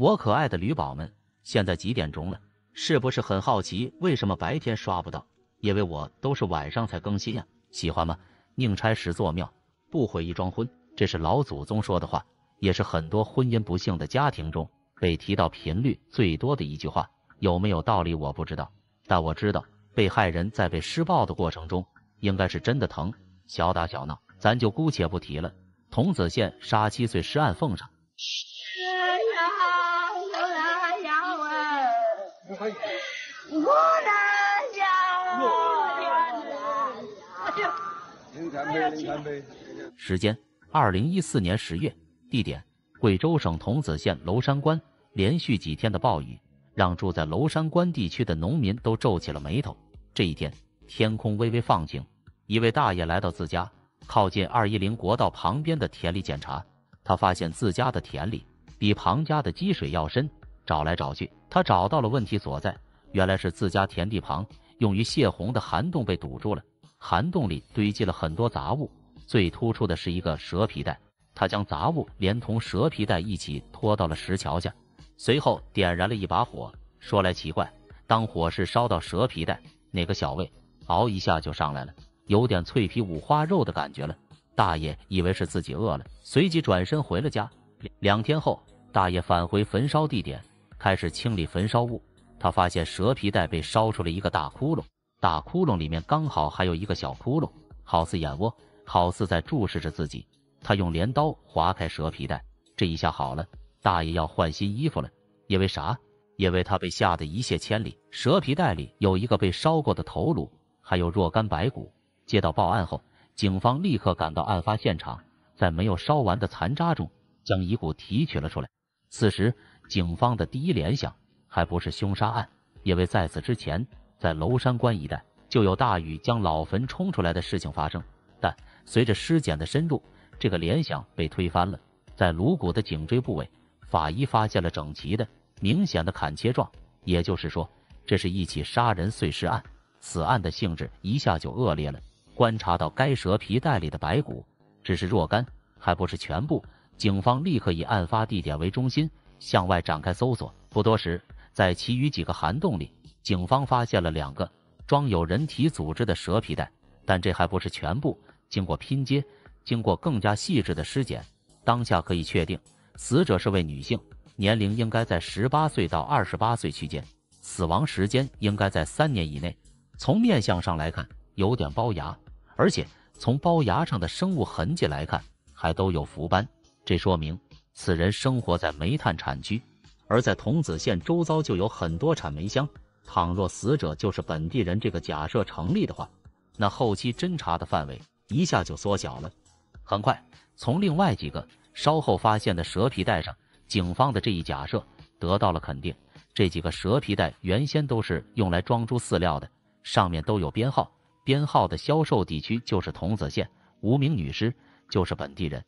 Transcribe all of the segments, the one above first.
我可爱的驴宝们，现在几点钟了？是不是很好奇为什么白天刷不到？因为我都是晚上才更新呀。喜欢吗？宁拆十座庙，不毁一桩婚，这是老祖宗说的话，也是很多婚姻不幸的家庭中被提到频率最多的一句话。有没有道理我不知道，但我知道被害人在被施暴的过程中应该是真的疼。小打小闹咱就姑且不提了。桐梓县杀七岁尸案奉上。我的家，我。时间：二零一四年十月。地点：贵州省桐梓县娄山关。连续几天的暴雨，让住在娄山关地区的农民都皱起了眉头。这一天，天空微微放晴，一位大爷来到自家靠近二一零国道旁边的田里检查，他发现自家的田里比旁家的积水要深。找来找去，他找到了问题所在，原来是自家田地旁用于泄洪的涵洞被堵住了，涵洞里堆积了很多杂物，最突出的是一个蛇皮袋。他将杂物连同蛇皮袋一起拖到了石桥下，随后点燃了一把火。说来奇怪，当火势烧到蛇皮袋，哪个小味嗷一下就上来了，有点脆皮五花肉的感觉了。大爷以为是自己饿了，随即转身回了家。两天后，大爷返回焚烧地点。开始清理焚烧物，他发现蛇皮袋被烧出了一个大窟窿，大窟窿里面刚好还有一个小窟窿，好似眼窝，好似在注视着自己。他用镰刀划开蛇皮袋，这一下好了，大爷要换新衣服了。因为啥？因为他被吓得一泻千里。蛇皮袋里有一个被烧过的头颅，还有若干白骨。接到报案后，警方立刻赶到案发现场，在没有烧完的残渣中将遗骨提取了出来。此时。警方的第一联想还不是凶杀案，因为在此之前，在娄山关一带就有大雨将老坟冲出来的事情发生。但随着尸检的深入，这个联想被推翻了。在颅骨的颈椎部位，法医发现了整齐的、明显的砍切状，也就是说，这是一起杀人碎尸案。此案的性质一下就恶劣了。观察到该蛇皮袋里的白骨只是若干，还不是全部。警方立刻以案发地点为中心。向外展开搜索，不多时，在其余几个涵洞里，警方发现了两个装有人体组织的蛇皮袋。但这还不是全部。经过拼接，经过更加细致的尸检，当下可以确定，死者是位女性，年龄应该在十八岁到二十八岁区间，死亡时间应该在三年以内。从面相上来看，有点龅牙，而且从龅牙上的生物痕迹来看，还都有浮斑，这说明。此人生活在煤炭产区，而在桐梓县周遭就有很多产煤乡。倘若死者就是本地人，这个假设成立的话，那后期侦查的范围一下就缩小了。很快，从另外几个稍后发现的蛇皮袋上，警方的这一假设得到了肯定。这几个蛇皮袋原先都是用来装猪饲料的，上面都有编号，编号的销售地区就是桐梓县。无名女尸就是本地人。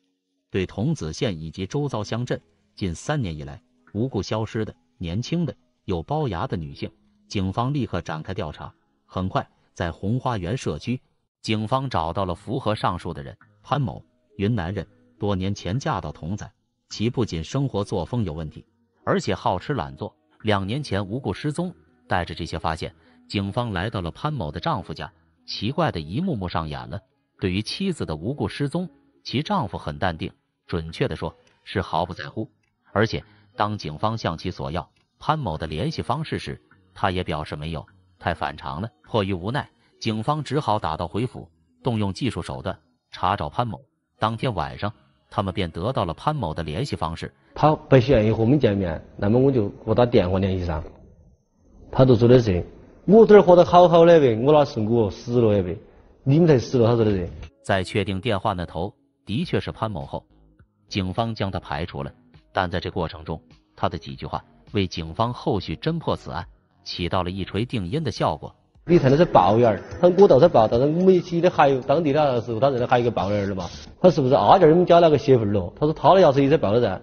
对桐梓县以及周遭乡镇近三年以来无故消失的年轻的有龅牙的女性，警方立刻展开调查。很快，在红花园社区，警方找到了符合上述的人潘某，云南人，多年前嫁到桐仔，其不仅生活作风有问题，而且好吃懒做。两年前无故失踪，带着这些发现，警方来到了潘某的丈夫家，奇怪的一幕幕上演了。对于妻子的无故失踪，其丈夫很淡定。准确的说，是毫不在乎。而且，当警方向其索要潘某的联系方式时，他也表示没有，太反常了。迫于无奈，警方只好打道回府，动用技术手段查找潘某。当天晚上，他们便得到了潘某的联系方式。他不愿意和我们见面，那么我就和他电话联系上。他就说的是：“我这儿活得好好的呗，我那是我死了呗？你们才死了。”他说的是，在确定电话那头的确是潘某后。警方将他排除了，但在这过程中，他的几句话为警方后续侦破此案起到了一锤定音的效果。你谈的是龅牙他说我倒是龅，但是我们一起的还有当地的那时候，他认得还有一个龅牙的嘛，他是不是阿健你们家那个媳妇儿咯？他说他的牙齿也在龅的噻，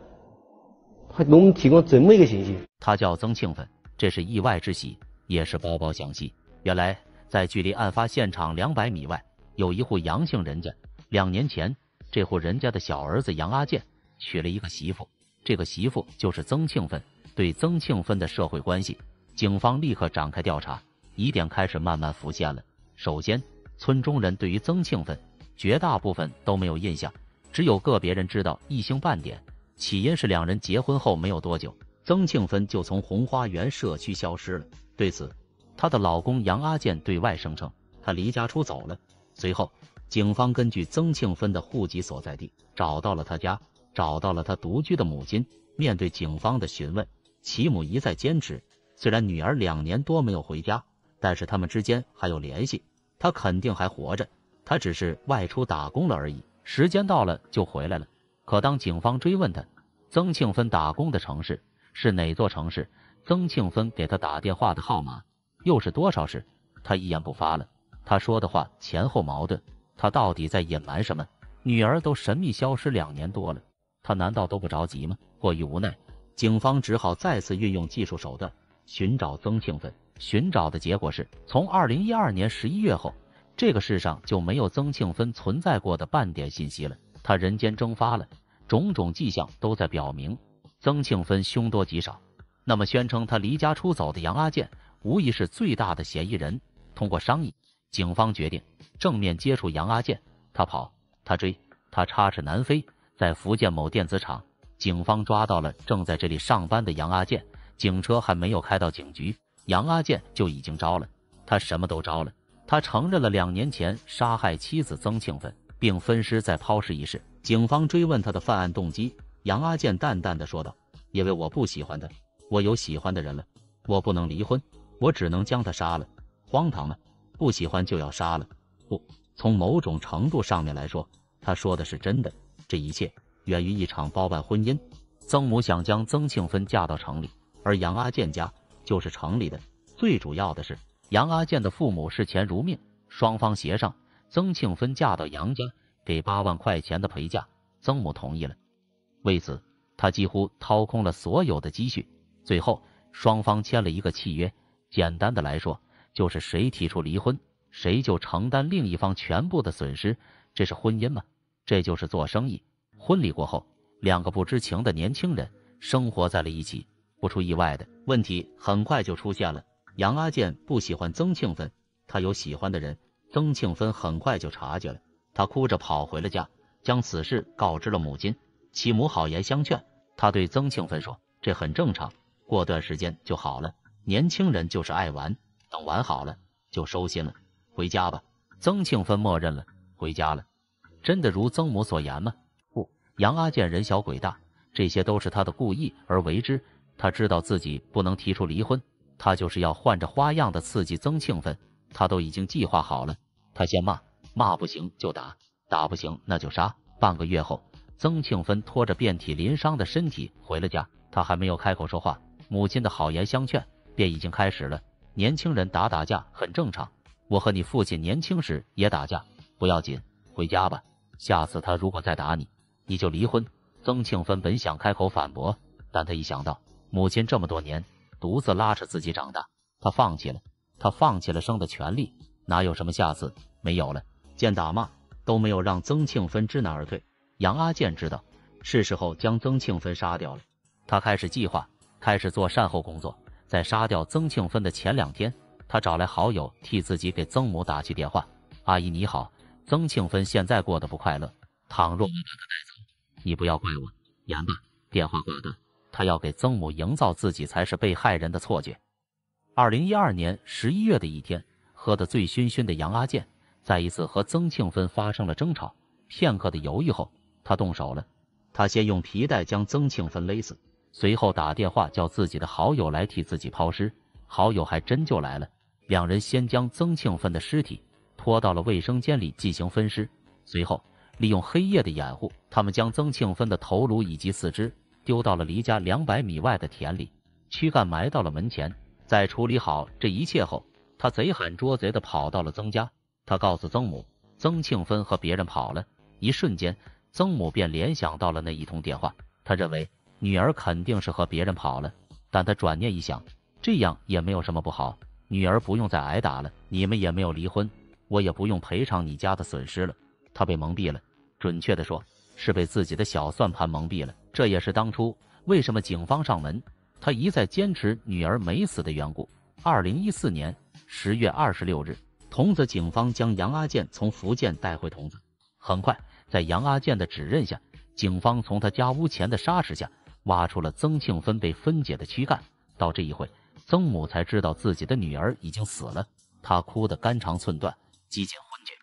他给我们提供这么一个信息。他叫曾庆芬，这是意外之喜，也是包包详细。原来，在距离案发现场两百米外，有一户杨姓人家，两年前。这户人家的小儿子杨阿健娶了一个媳妇，这个媳妇就是曾庆芬。对曾庆芬的社会关系，警方立刻展开调查，疑点开始慢慢浮现了。首先，村中人对于曾庆芬绝大部分都没有印象，只有个别人知道一星半点。起因是两人结婚后没有多久，曾庆芬就从红花园社区消失了。对此，她的老公杨阿健对外声称她离家出走了。随后，警方根据曾庆芬的户籍所在地找到了他家，找到了他独居的母亲。面对警方的询问，其母一再坚持：虽然女儿两年多没有回家，但是他们之间还有联系，她肯定还活着，她只是外出打工了而已，时间到了就回来了。可当警方追问她曾庆芬打工的城市是哪座城市，曾庆芬给她打电话的号码又是多少时，她一言不发了。她说的话前后矛盾。他到底在隐瞒什么？女儿都神秘消失两年多了，他难道都不着急吗？过于无奈，警方只好再次运用技术手段寻找曾庆芬。寻找的结果是，从二零一二年十一月后，这个世上就没有曾庆芬存在过的半点信息了，他人间蒸发了。种种迹象都在表明曾庆芬凶多吉少。那么，宣称他离家出走的杨阿健，无疑是最大的嫌疑人。通过商议。警方决定正面接触杨阿健，他跑，他追，他插翅难飞。在福建某电子厂，警方抓到了正在这里上班的杨阿健。警车还没有开到警局，杨阿健就已经招了，他什么都招了。他承认了两年前杀害妻子曾庆芬并分尸再抛尸一事。警方追问他的犯案动机，杨阿健淡淡的说道：“因为我不喜欢他，我有喜欢的人了，我不能离婚，我只能将他杀了。”荒唐吗？不喜欢就要杀了。不，从某种程度上面来说，他说的是真的。这一切源于一场包办婚姻。曾母想将曾庆芬嫁到城里，而杨阿健家就是城里的。最主要的是，杨阿健的父母视钱如命，双方协商，曾庆芬嫁到杨家，给八万块钱的陪嫁。曾母同意了。为此，他几乎掏空了所有的积蓄。最后，双方签了一个契约。简单的来说。就是谁提出离婚，谁就承担另一方全部的损失。这是婚姻吗？这就是做生意。婚礼过后，两个不知情的年轻人生活在了一起。不出意外的问题很快就出现了。杨阿健不喜欢曾庆芬，他有喜欢的人。曾庆芬很快就察觉了，他哭着跑回了家，将此事告知了母亲。其母好言相劝，他对曾庆芬说：“这很正常，过段时间就好了。年轻人就是爱玩。”等玩好了就收心了，回家吧。曾庆芬默认了，回家了。真的如曾母所言吗？不，杨阿健人小鬼大，这些都是他的故意而为之。他知道自己不能提出离婚，他就是要换着花样的刺激曾庆芬。他都已经计划好了，他先骂，骂不行就打，打不行那就杀。半个月后，曾庆芬拖着遍体鳞伤的身体回了家。他还没有开口说话，母亲的好言相劝便已经开始了。年轻人打打架很正常，我和你父亲年轻时也打架，不要紧，回家吧。下次他如果再打你，你就离婚。曾庆芬本想开口反驳，但他一想到母亲这么多年独自拉扯自己长大，他放弃了，他放弃了生的权利，哪有什么下次？没有了。见打骂都没有让曾庆芬知难而退，杨阿健知道是时候将曾庆芬杀掉了，他开始计划，开始做善后工作。在杀掉曾庆芬的前两天，他找来好友替自己给曾母打去电话：“阿姨你好，曾庆芬现在过得不快乐，倘若我把她带走，你不要怪我。”言罢，电话挂断。他要给曾母营造自己才是被害人的错觉。二零一二年十一月的一天，喝得醉醺醺的杨阿健在一次和曾庆芬发生了争吵，片刻的犹豫后，他动手了。他先用皮带将曾庆芬勒死。随后打电话叫自己的好友来替自己抛尸，好友还真就来了。两人先将曾庆芬的尸体拖到了卫生间里进行分尸，随后利用黑夜的掩护，他们将曾庆芬的头颅以及四肢丢到了离家两百米外的田里，躯干埋到了门前。在处理好这一切后，他贼喊捉贼的跑到了曾家，他告诉曾母，曾庆芬和别人跑了。一瞬间，曾母便联想到了那一通电话，他认为。女儿肯定是和别人跑了，但他转念一想，这样也没有什么不好，女儿不用再挨打了，你们也没有离婚，我也不用赔偿你家的损失了。他被蒙蔽了，准确的说，是被自己的小算盘蒙蔽了。这也是当初为什么警方上门，他一再坚持女儿没死的缘故。二零一四年十月二十六日，桐梓警方将杨阿健从福建带回桐梓，很快，在杨阿健的指认下，警方从他家屋前的沙石下。挖出了曾庆芬被分解的躯干，到这一会，曾母才知道自己的女儿已经死了，她哭得肝肠寸断，几近昏厥。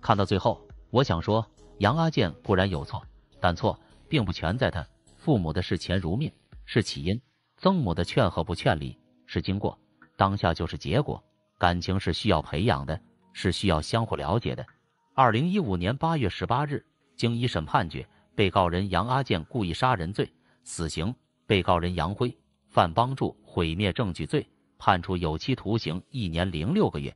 看到最后，我想说，杨阿健固然有错，但错并不全在他。父母的视钱如命是起因，曾母的劝和不劝离是经过，当下就是结果。感情是需要培养的，是需要相互了解的。二零一五年八月十八日，经一审判决，被告人杨阿健故意杀人罪，死刑；被告人杨辉犯帮助毁灭证据罪，判处有期徒刑一年零六个月。